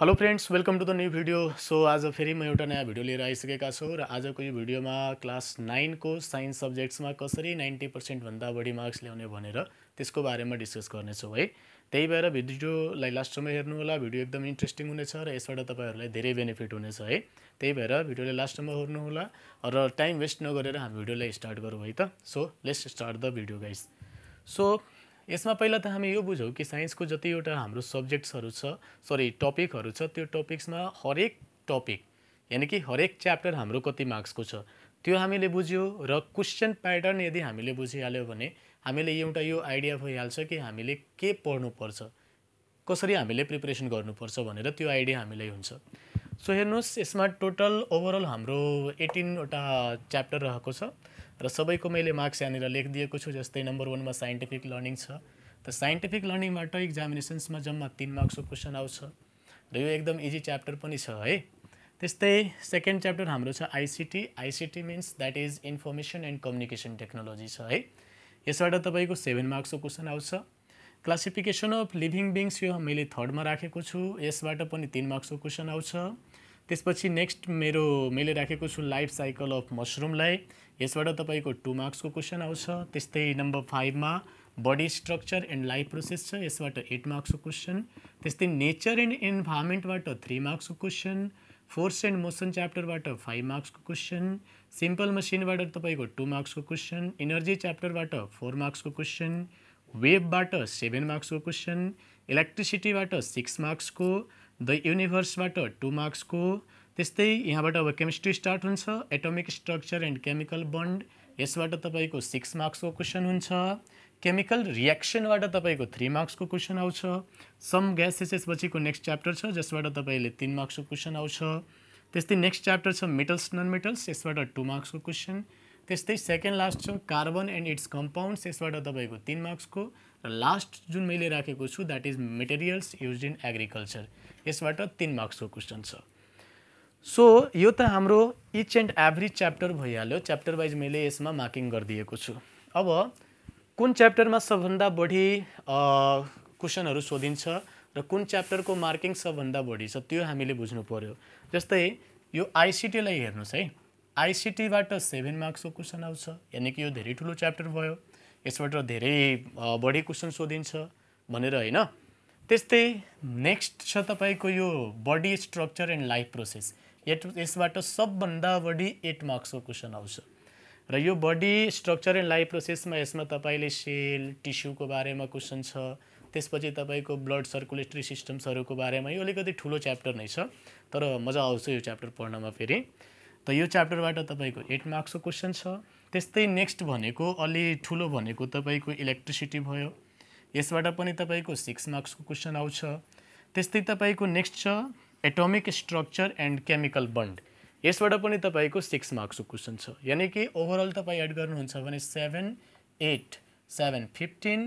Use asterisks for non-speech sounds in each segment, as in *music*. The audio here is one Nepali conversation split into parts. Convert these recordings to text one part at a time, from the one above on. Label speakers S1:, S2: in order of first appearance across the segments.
S1: hello friends welcome to the new video so आज फेरि म एउटा नयाँ भिडियो लिएर आइसकेका छु र आजको यो भिडियोमा क्लास नाइनको साइन्स सब्जेक्ट्समा कसरी नाइन्टी पर्सेन्टभन्दा बढी मार्क्स ल्याउने भनेर त्यसको बारेमा डिस्कस गर्नेछौँ है त्यही भएर भिडियोलाई लास्टसम्म हेर्नुहोला भिडियो एकदम इन्ट्रेस्टिङ हुनेछ र यसबाट तपाईँहरूलाई धेरै बेनिफिट हुनेछ है त्यही भएर भिडियोलाई लास्टसम्म हेर्नुहोला र टाइम वेस्ट नगरेर हामी भिडियोलाई स्टार्ट गरौँ है त so let's start the video guys so यसमा पहिला त हामी यो बुझौँ कि साइन्सको जतिवटा हाम्रो सब्जेक्ट्सहरू छ सरी टपिकहरू छ त्यो टपिक्समा हरेक टपिक यानि कि हरेक च्याप्टर हाम्रो कति मार्क्सको छ त्यो हामीले बुझ्यो र क्वेसन प्याटर्न यदि हामीले बुझिहाल्यो भने हामीले एउटा यो आइडिया भइहाल्छ कि हामीले के पढ्नुपर्छ कसरी हामीले प्रिपरेसन गर्नुपर्छ भनेर त्यो आइडिया हामीलाई हुन्छ सो हेर्नुहोस् यसमा टोटल ओभरअल हाम्रो एटिनवटा च्याप्टर रहेको छ र सबैको मैले मार्क्स यहाँनिर लेखिदिएको छु जस्तै नम्बर वानमा साइन्टिफिक लर्निङ छ त साइन्टिफिक लर्निङबाट इक्जामिनेसन्समा जम्मा तिन मार्क्सको क्वेसन आउँछ र यो एकदम इजी च्याप्टर पनि छ है त्यस्तै सेकेन्ड च्याप्टर हाम्रो छ ICT ICT means that is information and communication technology छ है यसबाट तपाईँको सेभेन मार्क्सको क्वेसन आउँछ क्लासिफिकेसन अफ लिभिङ बिङ्स यो मैले थर्डमा राखेको छु यसबाट पनि तिन मार्क्सको क्वेसन आउँछ त्यसपछि नेक्स्ट मेरो मैले राखेको छु लाइफ साइकल अफ मसरुमलाई यसबाट तपाईँको टु मार्क्सको क्वेसन आउँछ त्यस्तै नम्बर फाइभमा body structure and life process छ यसबाट एट मार्क्सको क्वेसन त्यस्तै नेचर एन्ड इन्भाइरोमेन्टबाट थ्री मार्क्सको क्वेसन फोर्स एन्ड मोसन च्याप्टरबाट फाइभ मार्क्सको क्वेसन सिम्पल मसिनबाट तपाईँको टु मार्क्सको क्वेसन इनर्जी च्याप्टरबाट फोर मार्क्सको क्वेसन वेबबाट सेभेन मार्क्सको क्वेसन इलेक्ट्रिसिटीबाट सिक्स मार्क्सको द युनिभर्सबाट टु मार्क्सको त्यस्तै यहाँबाट अब केमिस्ट्री स्टार्ट हुन्छ atomic structure and chemical bond यसबाट तपाईँको सिक्स मार्क्सको क्वेसन हुन्छ केमिकल रियाक्सनबाट तपाईँको थ्री मार्क्सको क्वेसन आउँछ सम ग्यासेसेस पछिको नेक्स्ट च्याप्टर छ जसबाट तपाईँले तिन मार्क्सको क्वेसन आउँछ त्यस्तै नेक्स्ट च्याप्टर छ मेटल्स नन मेटल्स यसबाट टु मार्क्सको क्वेसन त्यस्तै सेकेन्ड लास्ट छ कार्बन एन्ड इट्स कम्पाउन्ड्स यसबाट तपाईँको तिन मार्क्सको र लास्ट जुन मैले राखेको छु that is materials use in agriculture यसबाट तिन मार्क्सको क्वेसन छ सो यो त हाम्रो इच एन्ड एभ्री च्याप्टर भइहाल्यो च्याप्टर वाइज मैले यसमा मार्किङ गरिदिएको छु अब कुन च्याप्टरमा सबभन्दा बढी क्वेसनहरू सोधिन्छ र कुन च्याप्टरको मार्किङ सबभन्दा बढी छ त्यो हामीले बुझ्नु पऱ्यो जस्तै यो आइसिटीलाई हेर्नुहोस् है आइसिटीबाट सेभेन मार्क्सको क्वेसन आउँछ यानि कि यो धेरै ठुलो च्याप्टर भयो यसबाट धेरै बढी क्वेसन सोधिन्छ भनेर होइन त्यस्तै नेक्स्ट छ तपाईँको यो body structure and life process eight यसबाट सबभन्दा बढी एट मार्क्सको क्वेसन आउँछ र यो बडी स्ट्रक्चर एन्ड लाइफ प्रोसेसमा यसमा तपाईँले सेल टिस्युको बारेमा क्वेसन छ त्यसपछि तपाईँको ब्लड सर्कुलेटरी सिस्टम्सहरूको बारेमा यो अलिकति ठुलो च्याप्टर नै छ तर मजा आउँछ यो च्याप्टर पढ्नमा फेरि त यो च्याप्टरबाट तपाईँको एट मार्क्सको क्वेसन छ त्यस्तै नेक्स्ट भनेको अलि ठुलो भनेको तपाईँको इलेक्ट्रिसिटी भयो यसबाट पनि तपाईँको सिक्स मार्क्सको क्वेसन आउँछ त्यस्तै तपाईँको नेक्स्ट छ atomic structure and chemical bond यसबाट पनि तपाईँको सिक्स मार्क्सको क्वेसन छ यानि कि ओभरअल तपाईँ एड गर्नुहुन्छ भने seven eight seven fifteen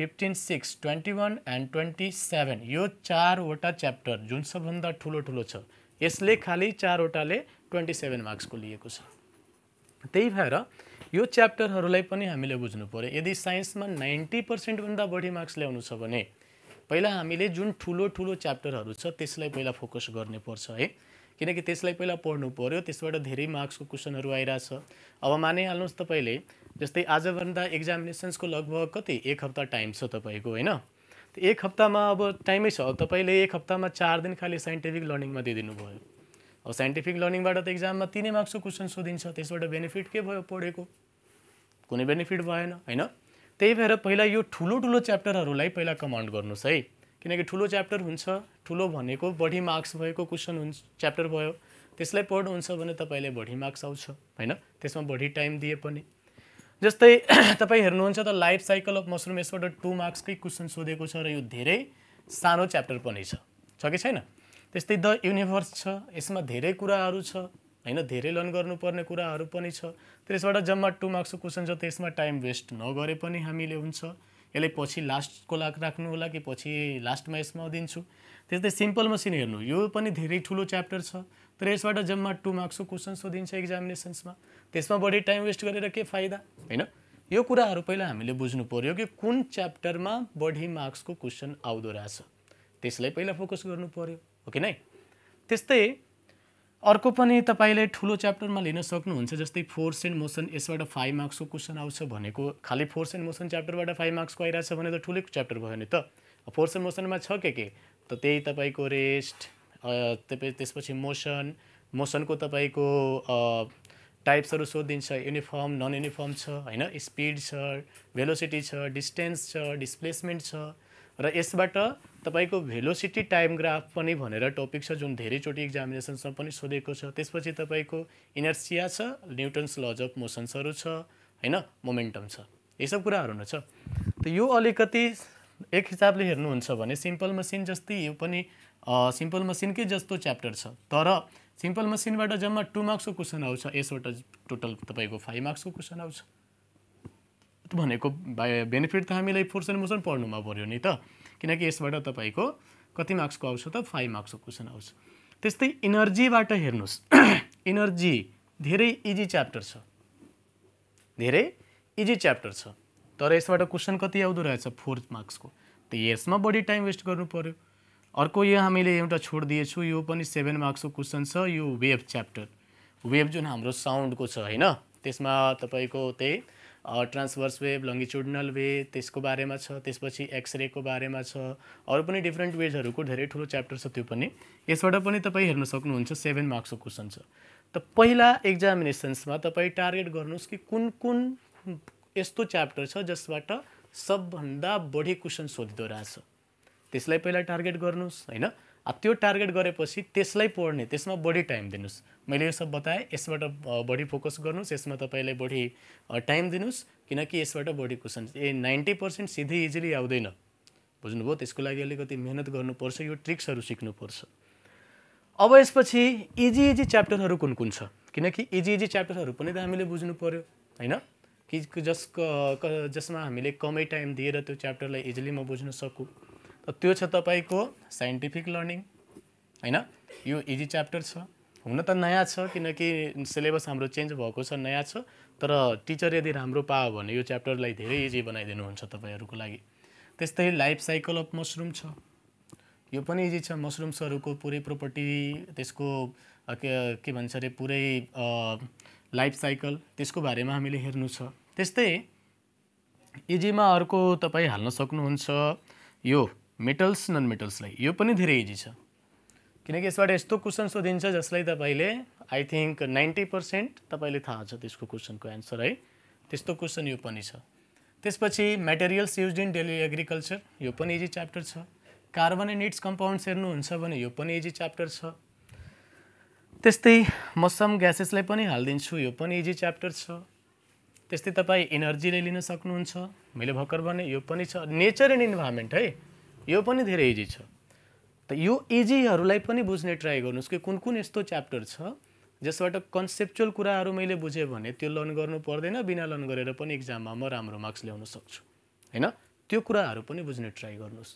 S1: fifteen six twenty one and twenty seven यो चारवटा च्याप्टर जुन सबभन्दा ठुलो ठुलो छ यसले खालि चारवटाले ट्वेन्टी सेभेन मार्क्सको लिएको छ त्यही भएर यो च्याप्टरहरूलाई पनि हामीले बुझ्नु पऱ्यो यदि साइन्समा नाइन्टी पर्सेन्टभन्दा बढी मार्क्स ल्याउनु छ भने पहिला हामीले जुन ठुलो ठुलो च्याप्टरहरू छ त्यसलाई पहिला फोकस गर्नुपर्छ है किनकि त्यसलाई पहिला पढ्नु पऱ्यो त्यसबाट धेरै मार्क्सको क्वेसनहरू आइरहेछ अब मानिहाल्नुहोस् तपाईँले जस्तै आजभन्दा एक्जामिनेसन्सको लगभग कति एक हप्ता टाइम छ तपाईँको होइन एक हप्तामा अब टाइमै छ तपाईँले एक हप्तामा चार दिन खालि साइन्टिफिक लर्निङमा दिइदिनु भयो अब साइन्टिफिक लर्निङबाट त इक्जाममा तिनै मार्क्सको क्वेसन सोधिन्छ त्यसबाट बेनिफिट के भयो पढेको कुनै बेनिफिट भएन होइन त्यही भएर पहिला यो ठुलो ठुलो च्याप्टरहरूलाई पहिला कमान्ड गर्नुहोस् है किनकि ठुलो च्याप्टर हुन्छ ठुलो भनेको बढी मार्क्स भएको क्वेसन हुन्छ च्याप्टर भयो त्यसलाई पढ्नुहुन्छ भने तपाईँले बढी मार्क्स आउँछ होइन त्यसमा बढी टाइम दिए पनि जस्तै *clears throat* तपाईँ हेर्नुहुन्छ त लाइफ साइकल अफ मसरुम यसबाट टु मार्क्सकै क्वेसन सोधेको छ र यो धेरै सानो च्याप्टर पनि छ कि छैन त्यस्तै द युनिभर्स छ यसमा धेरै कुराहरू छ होइन धेरै लर्न गर्नुपर्ने कुराहरू पनि छ त्यसबाट जम्मा टु मार्क्सको क्वेसन छ त्यसमा टाइम वेस्ट नगरे पनि हामीले हुन्छ यसलाई पछि लास्टको लागि राख्नु होला कि पछि लास्टमा यसमा दिन्छु त्यस्तै सिम्पल मसिन हेर्नु यो पनि धेरै ठुलो च्याप्टर छ तर यसबाट जम्मा टु मार्क्सको क्वेसन सोधिन्छ एक्जामिनेसन्समा त्यसमा बढी टाइम वेस्ट गरेर के फाइदा होइन यो कुराहरू पहिला हामीले बुझ्नु पऱ्यो कि कुन च्याप्टरमा बढी मार्क्सको क्वेसन आउँदो रहेछ त्यसलाई पहिला फोकस गर्नु पऱ्यो हो कि नै त्यस्तै अर्को पनि तपाईँले ठुलो च्याप्टरमा लिन सक्नुहुन्छ जस्तै फोर्स एन्ड मोसन यसबाट फाइभ मार्क्सको क्वेसन आउँछ भनेको खालि फोर्स एन्ड मोसन च्याप्टरबाट फाइभ मार्क्सको आइरहेछ भने त ठुलै च्याप्टर भयो नि त फोर्स एन्ड मोसनमा छ के के त त्यही तपाईँको रेस्ट त्यसपछि मोसन मोसनको तपाईँको टाइप्सहरू सोधिदिन्छ युनिफर्म नन युनिफर्म छ होइन स्पिड छ भेलोसिटी छ डिस्टेन्स छ डिस्प्लेसमेन्ट छ र यसबाट तपाईँको भेलोसिटी टाइम ग्राफ पनि भनेर टपिक छ जुन धेरैचोटि इक्जामिनेसन्समा पनि सोधेको छ त्यसपछि तपाईँको इनर्सिया छ न्युटन्स लज अफ मोसन्सहरू छ होइन मोमेन्टम छ यी सब कुराहरू नै छ त यो अलिकति एक हिसाबले हेर्नुहुन्छ भने सिम्पल मसिन जस्तै यो पनि सिम्पल मसिनकै जस्तो च्याप्टर छ तर सिम्पल मसिनबाट जम्मा टु मार्क्सको क्वेसन आउँछ यसबाट टोटल तपाईँको फाइभ मार्क्सको क्वेसन आउँछ भनेको बेनिफिट त हामीलाई फोर्स एन्ड मोसन पढ्नुमा पऱ्यो नि त किनकि यसबाट तपाईँको कति मार्क्सको आउँछ त फाइभ मार्क्सको क्वेसन आउँछ त्यस्तै इनर्जीबाट हेर्नुहोस् इनर्जी *clears throat* धेरै इजी च्याप्टर छ धेरै इजी च्याप्टर छ तर यसबाट क्वेसन कति आउँदो रहेछ फोर मार्क्सको त यसमा बढी टाइम वेस्ट गर्नु पऱ्यो अर्को यो हामीले एउटा छोड दिएछु यो पनि सेभेन मार्क्सको क्वेसन छ यो वेभ च्याप्टर वेभ जुन हाम्रो साउन्डको छ होइन त्यसमा तपाईँको त्यही ट्रान्सभर्स वेभ लङ्गिच्युडनल वे त्यसको बारेमा छ त्यसपछि एक्सरेको बारेमा छ अरू पनि डिफ्रेन्ट वेजहरूको धेरै ठुलो च्याप्टर छ त्यो पनि यसबाट पनि तपाईँ हेर्न सक्नुहुन्छ सेभेन मार्क्सको क्वेसन छ त पहिला एक्जामिनेसन्समा तपाईँ टार्गेट गर्नुहोस् कि कुन कुन यस्तो च्याप्टर छ जसबाट सबभन्दा बढी क्वेसन सोधिँदो रहेछ त्यसलाई पहिला टार्गेट गर्नुहोस् होइन अब त्यो टार्गेट गरेपछि त्यसलाई पढ्ने त्यसमा बढी टाइम दिनुहोस् मैले यो सब बताएँ यसबाट बढी फोकस गर्नुहोस् यसमा तपाईँलाई बढी टाइम दिनुहोस् किनकि यसबाट बढी क्वेसन ए नाइन्टी पर्सेन्ट सिधै इजिली आउँदैन बुझ्नुभयो त्यसको लागि अलिकति मिहिनेत गर्नुपर्छ यो ट्रिक्सहरू सिक्नुपर्छ अब यसपछि इजी इजी च्याप्टरहरू कुन कुन छ किनकि इजी इजी च्याप्टरहरू पनि त हामीले बुझ्नु पऱ्यो होइन कि जस जसमा हामीले कमै टाइम दिएर त्यो च्याप्टरलाई इजिली म बुझ्न सकौँ त्यो छ तपाईँको साइन्टिफिक लर्निङ होइन यो इजी च्याप्टर छ हुन त नयाँ छ किनकि सिलेबस हाम्रो चेन्ज भएको छ नयाँ छ तर टिचर यदि राम्रो पायो भने यो च्याप्टरलाई धेरै इजी बनाइदिनुहुन्छ तपाईँहरूको लागि त्यस्तै लाइफ साइकल अफ मसरुम छ यो पनि इजी छ मसरुम्सहरूको पुरै प्रोपर्टी त्यसको के के भन्छ अरे पुरै लाइफ साइकल त्यसको बारेमा हामीले हेर्नु छ त्यस्तै इजीमा अर्को तपाईँ हाल्न सक्नुहुन्छ यो मेटल्स नन मेटल्सलाई यो पनि धेरै इजी छ किनकि यसबाट यस्तो क्वेसन सोधिन्छ जसलाई तपाईँले आई थिङ्क नाइन्टी पर्सेन्ट तपाईँले थाहा छ त्यसको क्वेसनको एन्सर है त्यस्तो क्वेसन यो पनि छ त्यसपछि materials use in daily agriculture यो पनि इजी च्याप्टर छ कार्बन एन्ड इट्स कम्पाउन्ड्स हेर्नुहुन्छ भने यो पनि इजी च्याप्टर छ त्यस्तै मौसम ग्यासेसलाई पनि हालिदिन्छु यो पनि इजी च्याप्टर छ त्यस्तै तपाईँ इनर्जीले लिन सक्नुहुन्छ मैले भर्खर भने यो पनि छ नेचर एन्ड इन्भाइरोमेन्ट है यो पनि धेरै इजी छ त यो इजीहरूलाई पनि बुझ्ने ट्राई गर्नुहोस् कि कुन कुन यस्तो च्याप्टर छ जसबाट कन्सेप्चुअल कुराहरू मैले बुझेँ भने त्यो लर्न गर्नु पर्दैन बिना लर्न गरेर पनि इक्जाममा म राम्रो मार्क्स ल्याउन सक्छु होइन त्यो कुराहरू पनि बुझ्ने ट्राई गर्नुहोस्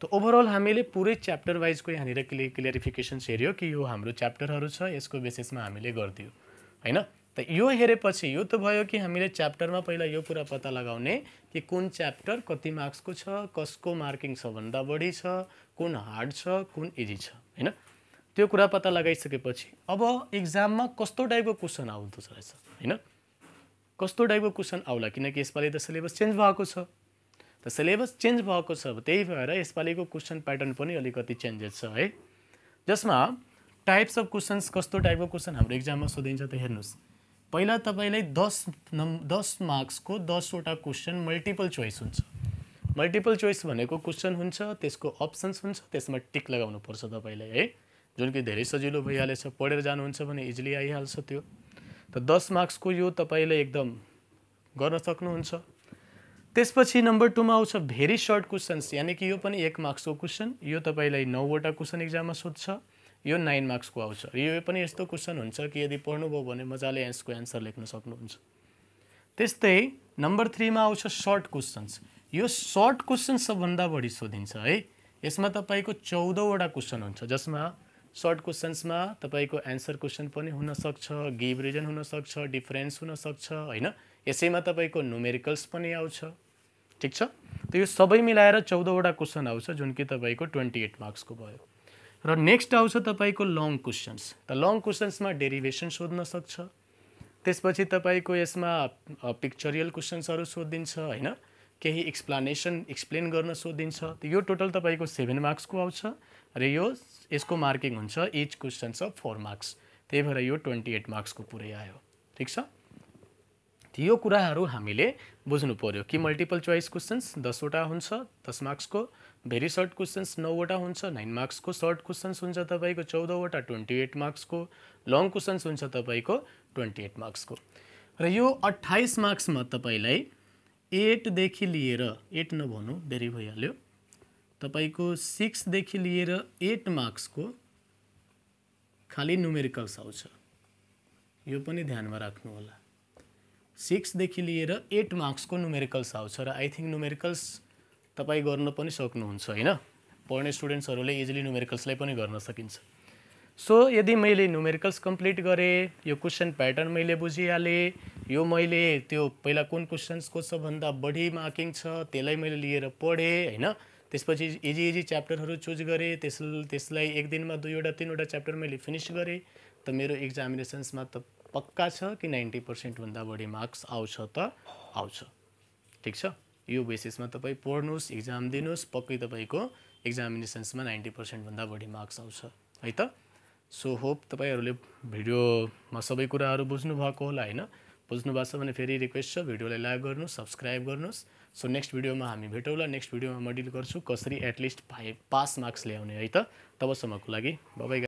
S1: त ओभरअल हामीले पुरै च्याप्टर वाइजको यहाँनिर क्लि क्लियरिफिकेसन्स हेऱ्यो कि यो हाम्रो च्याप्टरहरू छ यसको बेसिसमा हामीले गरिदियो होइन यो हेरेपछि यो त भयो कि हामीले च्याप्टरमा पहिला यो कुरा पत्ता लगाउने कि कुन च्याप्टर कति मार्क्सको छ कसको मार्किङ सबभन्दा बढी छ कुन हार्ड छ कुन इजी छ होइन त्यो कुरा पत्ता लगाइसकेपछि अब इक्जाममा कस्तो टाइपको क्वेसन आउँदो रहेछ होइन कस्तो टाइपको क्वेसन आउला किनकि यसपालि त सिलेबस चेन्ज भएको छ त सिलेबस चेन्ज भएको छ त्यही भएर यसपालिको क्वेसन प्याटर्न पनि अलिकति चेन्जेस छ है जसमा टाइप्स अफ क्वेसन्स कस्तो टाइपको क्वेसन हाम्रो इक्जाममा सोधिन्छ त हेर्नुहोस् पहिला तपाईँलाई दस नम् दस मार्क्सको दसवटा क्वेसन मल्टिपल चोइस हुन्छ मल्टिपल चोइस भनेको क्वेसन हुन्छ त्यसको अप्सन्स हुन्छ त्यसमा टिक लगाउनुपर्छ तपाईँलाई है जुन कि धेरै सजिलो भइहालेछ पढेर जानुहुन्छ भने इजिली आइहाल्छ त्यो त दस मार्क्सको यो तपाईँले एकदम गर्न सक्नुहुन्छ त्यसपछि नम्बर टूमा आउँछ भेरी सर्ट क्वेसन्स यानि कि यो पनि एक मार्क्सको क्वेसन यो तपाईँलाई नौवटा क्वेसन इक्जाममा सोध्छ यो नाइन मार्क्सको आउँछ यो पनि यस्तो क्वेसन हुन्छ कि यदि पढ्नुभयो भने मजाले यसको एन्सर लेख्न सक्नुहुन्छ त्यस्तै नम्बर थ्रीमा आउँछ सर्ट क्वेसन्स यो सर्ट क्वेसन्स सबभन्दा बढी सोधिन्छ है यसमा तपाईँको चौधवटा क्वेसन हुन्छ जसमा सर्ट क्वेसन्समा तपाईँको एन्सर क्वेसन पनि हुनसक्छ गिभ रिजन हुनसक्छ डिफरेन्स हुनसक्छ होइन यसैमा तपाईँको न्युमेरिकल्स पनि आउँछ ठिक छ त यो सबै मिलाएर चौधवटा क्वेसन आउँछ जुन कि तपाईँको ट्वेन्टी एट मार्क्सको भयो र नेक्स्ट आउँछ तपाईँको लङ क्वेसन्स त लङ क्वेसन्समा डेरिभेसन सोध्न सक्छ त्यसपछि तपाईँको यसमा पिक्चरियल क्वेसन्सहरू सोधिदिन्छ होइन केही एक्सप्लानेसन एक्सप्लेन गर्न सोधिदिन्छ यो टोटल तपाईँको सेभेन मार्क्सको आउँछ र यो यसको मार्किङ हुन्छ एच क्वेसन छ फोर मार्क्स त्यही भएर यो ट्वेन्टी एट मार्क्सको पुरै आयो ठिक छ यो कुराहरू हामीले बुझ्नु पऱ्यो कि मल्टिपल चोइस क्वेसन्स दसवटा हुन्छ दस मार्क्सको भेरी सर्ट क्वेसन्स नौवटा हुन्छ नाइन मार्क्सको सर्ट क्वेसन्स हुन्छ तपाईँको चौधवटा ट्वेन्टी एट मार्क्सको लङ क्वेसन्स हुन्छ तपाईँको ट्वेन्टी एट मार्क्सको र यो अट्ठाइस मार्क्समा तपाईँलाई एटदेखि लिएर एट नभनु धेरै भइहाल्यो तपाईँको सिक्सदेखि लिएर एट मार्क्सको खालि न्युमेरिकल्स आउँछ यो पनि ध्यानमा राख्नु राख्नुहोला सिक्सदेखि लिएर एट मार्क्सको न्युमेरिकल्स आउँछ र आई थिङ्क न्युमेरिकल्स तपाईँ गर्न पनि सक्नुहुन्छ होइन पढ्ने स्टुडेन्ट्सहरूले इजिली न्युमेरिकल्सलाई पनि गर्न सकिन्छ सो यदि मैले न्युमेरिकल्स कम्प्लिट गरेँ यो क्वेसन प्याटर्न मैले बुझिहालेँ यो मैले त्यो पहिला कुन क्वेसन्सको छ भन्दा बढी मार्किङ छ त्यसलाई मैले लिएर पढेँ होइन त्यसपछि इजी इजी च्याप्टरहरू चुज गरेँ त्यस त्यसलाई एक दिनमा दुईवटा तिनवटा च्याप्टर मैले फिनिस गरेँ त मेरो इक्जामिनेसन्समा त पक्का छ कि नाइन्टी पर्सेन्टभन्दा बढी मार्क्स आउँछ त आउँछ ठिक छ यो बेसिसमा तपाईँ पढ्नुहोस् इक्जाम दिनुहोस् पक्कै तपाईँको एक्जामिनेसन्समा नाइन्टी पर्सेन्टभन्दा बढी मार्क्स आउँछ है त सो होप तपाईँहरूले भिडियोमा सबै कुराहरू बुझ्नुभएको होला होइन बुझ्नु भएको छ भने फेरि रिक्वेस्ट छ भिडियोलाई लाइक गर्नुहोस् सब्सक्राइब गर्नुहोस् सो नेक्स्ट भिडियोमा हामी भेटौँला नेक्स्ट भिडियोमा म डिल गर्छु कसरी एटलिस्ट फाइभ पास मार्क्स ल्याउने है त तबसम्मको लागि बबाई